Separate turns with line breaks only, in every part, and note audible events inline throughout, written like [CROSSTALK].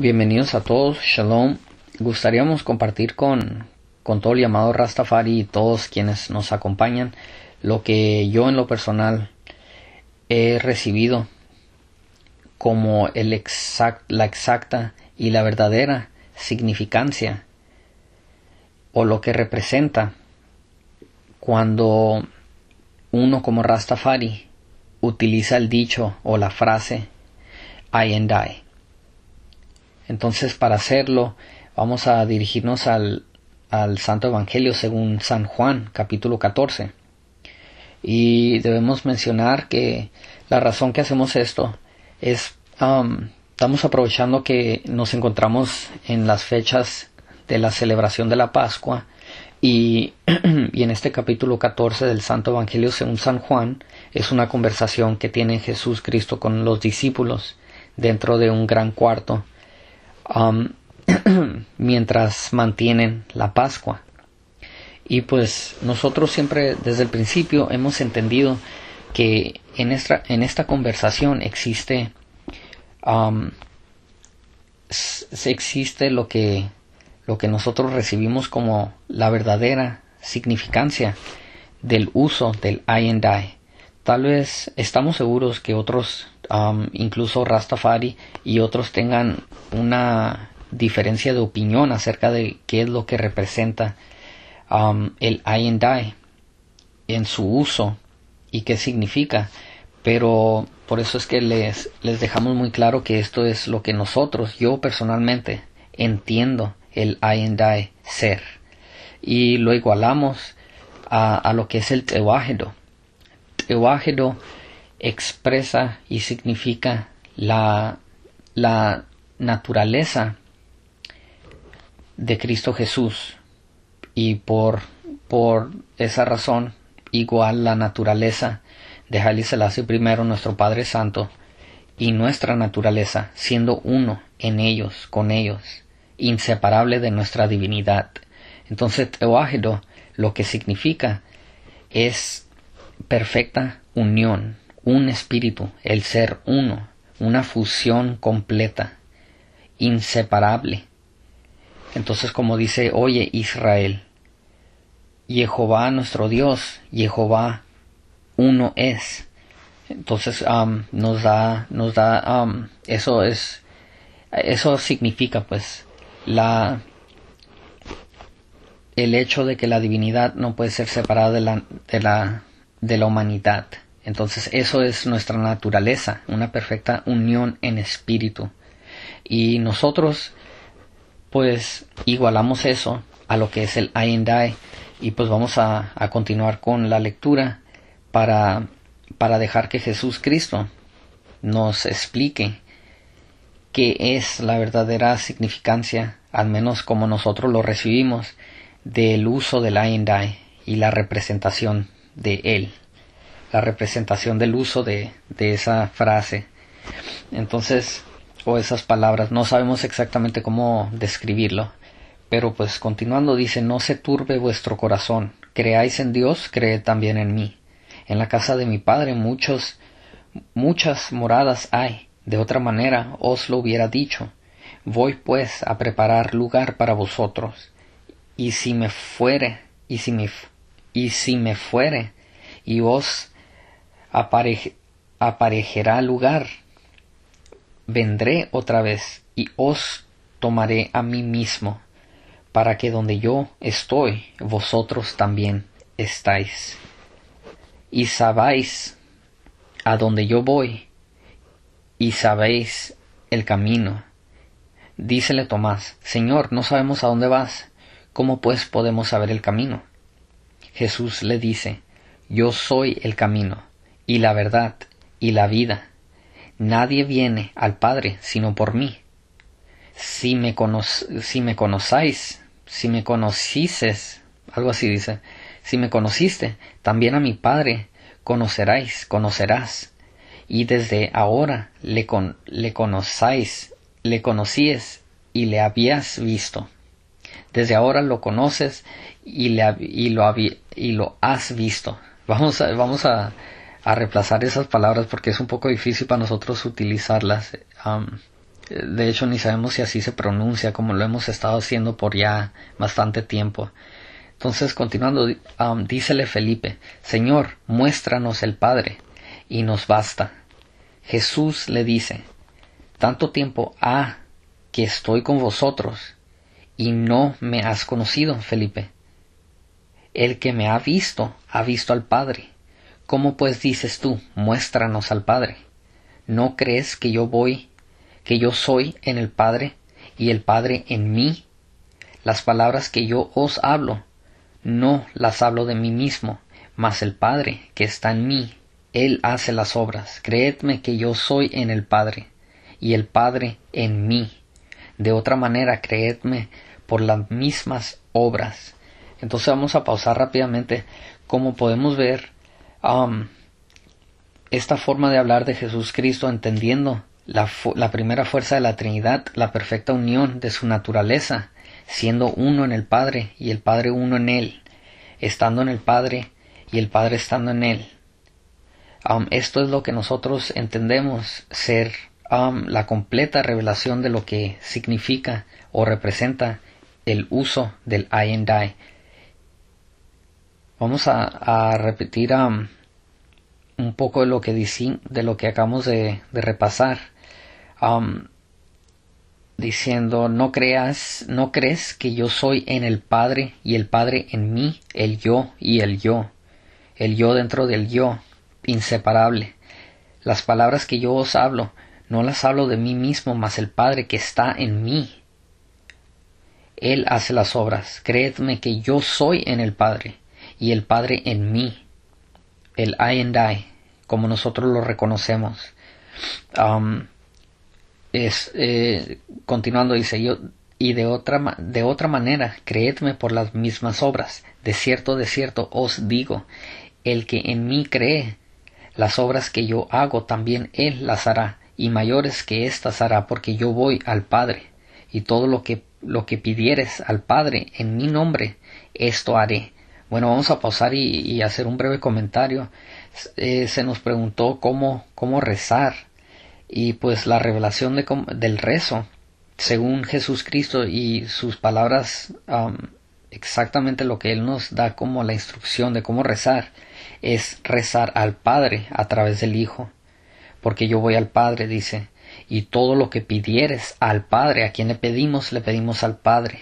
Bienvenidos a todos, Shalom. Gustaríamos compartir con, con todo el llamado Rastafari y todos quienes nos acompañan lo que yo en lo personal he recibido como el la exacta y la verdadera significancia o lo que representa cuando uno como Rastafari utiliza el dicho o la frase I and I. Entonces, para hacerlo, vamos a dirigirnos al, al Santo Evangelio según San Juan, capítulo 14. Y debemos mencionar que la razón que hacemos esto es um, estamos aprovechando que nos encontramos en las fechas de la celebración de la Pascua y, [CLEARS THROAT] y, en este capítulo 14 del Santo Evangelio según San Juan es una conversación que tiene Jesús Cristo con los discípulos dentro de un gran cuarto Um, [CLEARS THROAT] mientras mantienen la Pascua. Y pues nosotros siempre desde el principio hemos entendido que en esta, en esta conversación existe, um, existe lo que, lo que nosotros recibimos como la verdadera significancia del uso del I and I. Tal vez estamos seguros que otros, incluso Rastafari y otros tengan una diferencia de opinión acerca de qué es lo que representa el I en su uso y qué significa. Pero por eso es que les, les dejamos muy claro que esto es lo que nosotros, yo personalmente, entiendo el I ser. Y lo igualamos a, lo que es el Tewahedo. Ewajedo expresa y significa la, la naturaleza de Cristo Jesús y por, por esa razón igual la naturaleza de Haile Selassie I, nuestro Padre Santo, y nuestra naturaleza, siendo uno en ellos, con ellos, inseparable de nuestra divinidad. Entonces, Teoágedo lo que significa es perfecta unión, un espíritu, el ser uno, una fusión completa, inseparable. Entonces, como dice, oye Israel, Jehová nuestro Dios, Jehová uno es. Entonces nos da, nos da, eso es, eso significa pues la, el hecho de que la divinidad no puede ser separada de la de la humanidad. Entonces eso es nuestra naturaleza, una perfecta unión en espíritu. Y nosotros pues igualamos eso a lo que es el I and I y pues vamos a, continuar con la lectura para, para dejar que Jesús Cristo nos explique qué es la verdadera significancia, al menos como nosotros lo recibimos, del uso del I and y la representación de él, la representación del uso de, esa frase. Entonces, o esas palabras, no sabemos exactamente cómo describirlo, pero pues continuando dice, no se turbe vuestro corazón, creáis en Dios, creed también en mí. En la casa de mi Padre muchos, muchas moradas hay, de otra manera os lo hubiera dicho. Voy pues a preparar lugar para vosotros, y si me fuere, y si me y si me fuere, y os apare, aparejerá lugar, vendré otra vez y os tomaré a mí mismo, para que donde yo estoy, vosotros también estáis. Y sabáis a donde yo voy, y sabéis el camino. Dícele Tomás, Señor, no sabemos a dónde vas, ¿cómo pues podemos saber el camino? Jesús le dice, Yo soy el camino, y la verdad, y la vida. Nadie viene al Padre sino por mí. Si me, cono si me conocáis, si me algo así dice, si me conociste, también a mi Padre conoceráis, conocerás. Y desde ahora le, con le conocáis, le conocíes y le habías visto. Desde ahora lo conoces y, lo, has visto. Vamos, a, reemplazar esas palabras porque es un poco difícil para nosotros utilizarlas. de hecho, ni sabemos si así se pronuncia, como lo hemos estado haciendo por ya bastante tiempo. Entonces, continuando, dícele Felipe, Señor, muéstranos el Padre, y nos basta. Jesús le dice, Tanto tiempo ha ah, que estoy con vosotros, y no me has conocido, Felipe. El que me ha visto, ha visto al Padre. ¿Cómo pues dices tú, muéstranos al Padre? ¿No crees que yo voy, que yo soy en el Padre y el Padre en mí? Las palabras que yo os hablo, no las hablo de mí mismo, mas el Padre que está en mí, Él hace las obras. Creedme que yo soy en el Padre y el Padre en mí. De otra manera, creedme por las mismas obras. Entonces vamos a pausar rápidamente. cómo podemos ver, um, esta forma de hablar de Jesús Cristo, entendiendo la, primera fuerza de la Trinidad, la perfecta unión de su naturaleza, siendo uno en el Padre y el Padre uno en Él, estando en el Padre y el Padre estando en Él. Um, esto es lo que nosotros entendemos ser um, la completa revelación de lo que significa o representa el uso del I and I. Vamos a, repetir um, un poco de lo que de lo que acabamos de, repasar. Um, diciendo, no creas, no crees que yo soy en el Padre y el Padre en mí, el yo y el yo, el yo dentro del yo, inseparable. Las palabras que yo os hablo, no las hablo de mí mismo, mas el Padre que está en mí él hace las obras. Creedme que yo soy en el Padre y el Padre en mí. El I and I, como nosotros lo reconocemos. Um, es, eh, continuando, dice yo, y de otra, de otra manera, creedme por las mismas obras. De cierto, de cierto os digo, el que en mí cree, las obras que yo hago también él las hará, y mayores que éstas hará, porque yo voy al Padre, y todo lo que lo que pidieres al Padre en mi nombre, esto haré. Bueno, vamos a pausar y, hacer un breve comentario. Eh, se nos preguntó cómo, cómo rezar y pues la revelación del rezo, según Jesucristo, y sus palabras, exactamente lo que Él nos da como la instrucción de cómo rezar, es rezar al Padre a través del Hijo, porque yo voy al Padre, dice, y todo lo que pidieres al Padre, a quien le pedimos, le pedimos al Padre,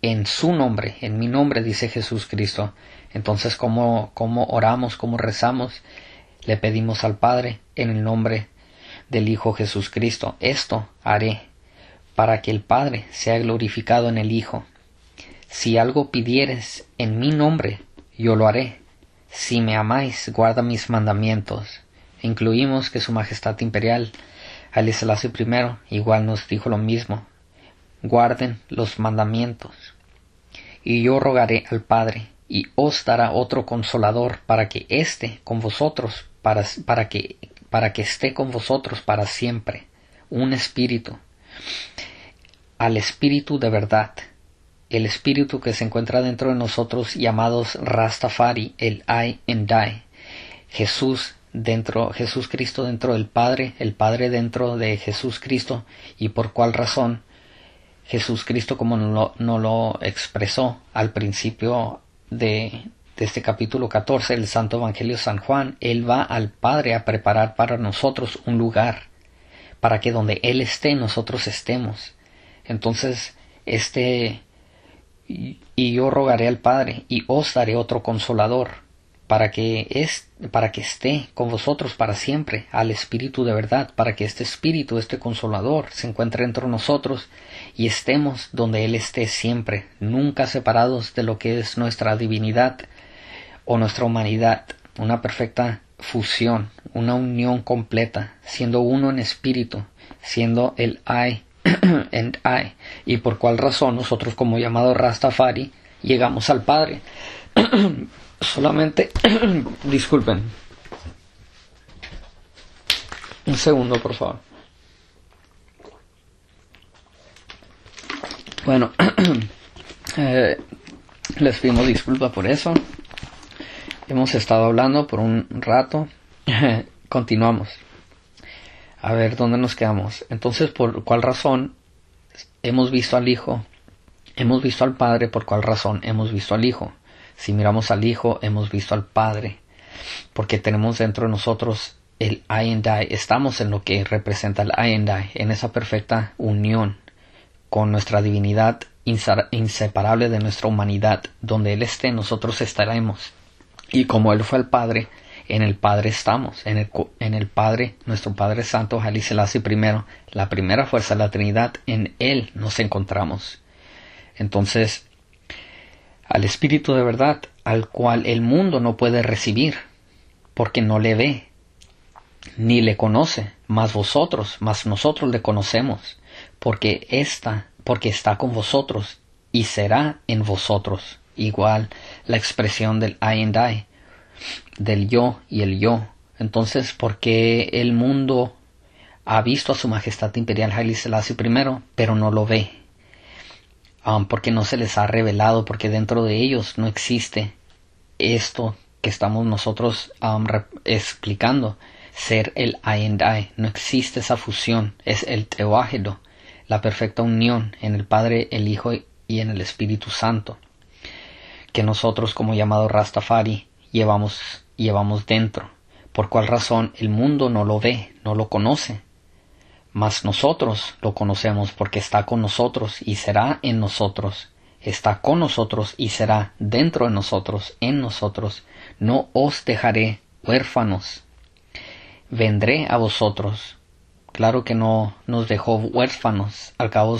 en su nombre, en mi nombre, dice Jesús Cristo. Entonces, ¿cómo, oramos, cómo rezamos? Le pedimos al Padre en el nombre del Hijo Jesús Cristo. Esto haré para que el Padre sea glorificado en el Hijo. Si algo pidieres en mi nombre, yo lo haré. Si me amáis, guarda mis mandamientos. Incluimos que Su Majestad Imperial el I igual nos dijo lo mismo. Guarden los mandamientos. Y yo rogaré al Padre, y os dará otro consolador para que esté con vosotros, para, para, que, para que esté con vosotros para siempre, un espíritu, al espíritu de verdad, el espíritu que se encuentra dentro de nosotros llamados Rastafari, el I and I, Jesús dentro Jesús Cristo dentro del Padre, el Padre dentro de Jesús Cristo y por cuál razón Jesús Cristo como no lo, expresó al principio de, este capítulo 14, del Santo Evangelio San Juan, Él va al Padre a preparar para nosotros un lugar, para que donde Él esté nosotros estemos. Entonces, este, y yo rogaré al Padre, y os daré otro consolador, para que, es, para que esté con vosotros para siempre, al Espíritu de verdad, para que este Espíritu, este Consolador, se encuentre entre nosotros y estemos donde Él esté siempre, nunca separados de lo que es nuestra divinidad o nuestra humanidad, una perfecta fusión, una unión completa, siendo uno en espíritu, siendo el I [CLEARS THROAT] and I, y por cual razón nosotros como llamado Rastafari llegamos al Padre. [CLEARS THROAT] solamente [CLEARS THROAT] disculpen un segundo por favor bueno [CLEARS THROAT] eh, les pedimos disculpas por eso hemos estado hablando por un rato [LAUGHS] continuamos a ver dónde nos quedamos entonces por cuál razón hemos visto al hijo hemos visto al padre por cuál razón hemos visto al hijo si miramos al Hijo, hemos visto al Padre, porque tenemos dentro de nosotros el I and I. Estamos en lo que representa el I and I, en esa perfecta unión con nuestra divinidad inseparable de nuestra humanidad. Donde Él esté, nosotros estaremos. Y como Él fue el Padre, en el Padre estamos, en el, en el Padre, nuestro Padre Santo, Jalí Selassie primero, la primera fuerza de la Trinidad, en Él nos encontramos. Entonces, al Espíritu de verdad, al cual el mundo no puede recibir, porque no le ve, ni le conoce, mas vosotros, mas nosotros le conocemos, porque está, porque está con vosotros y será en vosotros. Igual la expresión del I and I, del yo y el yo. Entonces, ¿por qué el mundo ha visto a su majestad imperial Haile Selassie I, pero no lo ve? Ah, porque no se les ha revelado, porque dentro de ellos no existe esto que estamos nosotros explicando, ser el I and I. No existe esa fusión, es el teoágeno, la perfecta unión en el Padre, el Hijo y en el Espíritu Santo, que nosotros como llamado Rastafari llevamos, llevamos dentro. ¿Por cuál razón el mundo no lo ve, no lo conoce? Mas nosotros lo conocemos porque está con nosotros y será en nosotros. Está con nosotros y será dentro de nosotros, en nosotros. No os dejaré huérfanos. Vendré a vosotros. Claro que no nos dejó huérfanos. Al cabo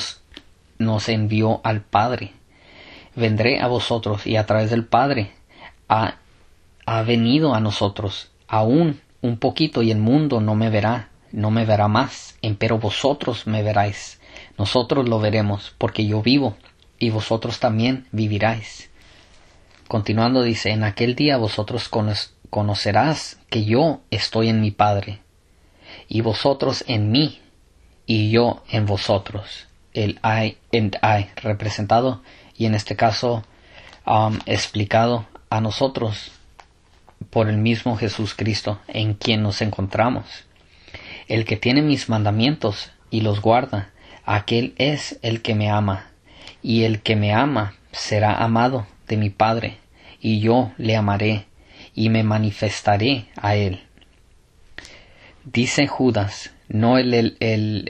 nos envió al Padre. Vendré a vosotros y a través del Padre ha, ha venido a nosotros. Aún un poquito y el mundo no me verá, no me verá más, pero vosotros me veráis. Nosotros lo veremos, porque yo vivo, y vosotros también viviráis. Continuando dice, en aquel día vosotros conocerás que yo estoy en mi Padre, y vosotros en mí, y yo en vosotros. El I and I representado y en este caso um, explicado a nosotros por el mismo Jesús Cristo en quien nos encontramos. El que tiene mis mandamientos y los guarda, aquel es el que me ama, y el que me ama será amado de mi Padre, y yo le amaré, y me manifestaré a él. Dice Judas, no el,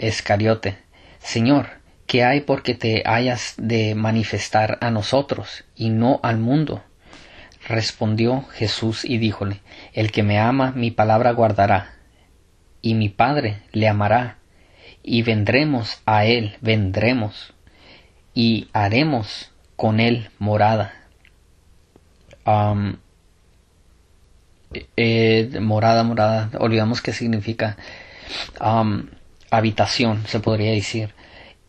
Escariote, Señor, ¿qué hay porque te hayas de manifestar a nosotros y no al mundo? Respondió Jesús y díjole, El que me ama, mi palabra guardará, y mi Padre le amará, y vendremos a él, vendremos, y haremos con él morada. Eh, morada, morada, olvidamos qué significa habitación, se podría decir.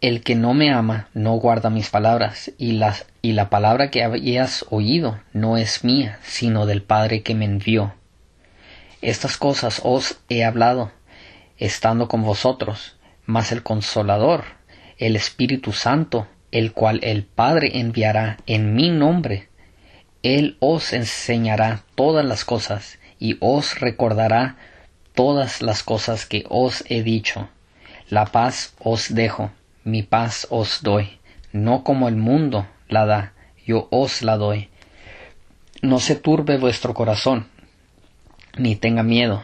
El que no me ama no guarda mis palabras, y, las, y la palabra que habías oído no es mía, sino del Padre que me envió. Estas cosas os he hablado estando con vosotros, mas el consolador, el Espíritu Santo, el cual el Padre enviará en mi nombre, él os enseñará todas las cosas y os recordará todas las cosas que os he dicho. La paz os dejo, mi paz os doy, no como el mundo la da, yo os la doy. No se turbe vuestro corazón, ni tenga miedo.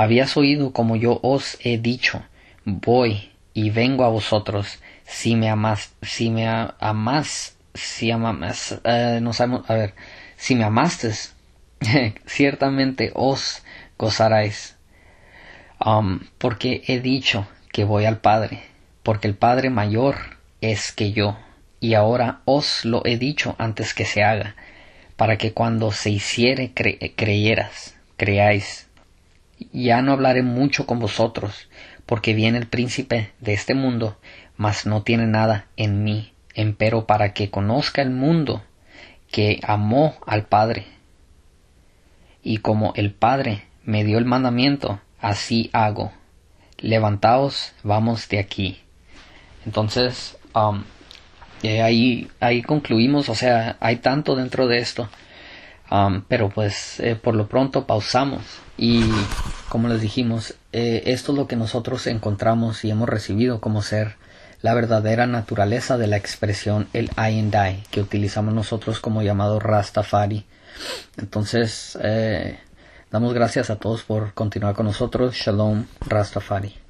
Habías oído como yo os he dicho, voy y vengo a vosotros, si me amas si me amas si eh, no sabemos, a ver, si me amastes, [LAUGHS] ciertamente os gozaréis. Um, porque he dicho que voy al Padre, porque el Padre mayor es que yo, y ahora os lo he dicho antes que se haga, para que cuando se hiciere creyeras, creáis ya no hablaré mucho con vosotros, porque viene el príncipe de este mundo, mas no tiene nada en mí, empero para que conozca el mundo que amó al Padre. Y como el Padre me dio el mandamiento, así hago. Levantaos, vamos de aquí. Entonces, um, eh, ahí, ahí concluimos, o sea, hay tanto dentro de esto pero pues eh, por lo pronto pausamos y como les dijimos, eh, esto es lo que nosotros encontramos y hemos recibido como ser la verdadera naturaleza de la expresión el I and I que utilizamos nosotros como llamado Rastafari. Entonces, eh, damos gracias a todos por continuar con nosotros. Shalom Rastafari.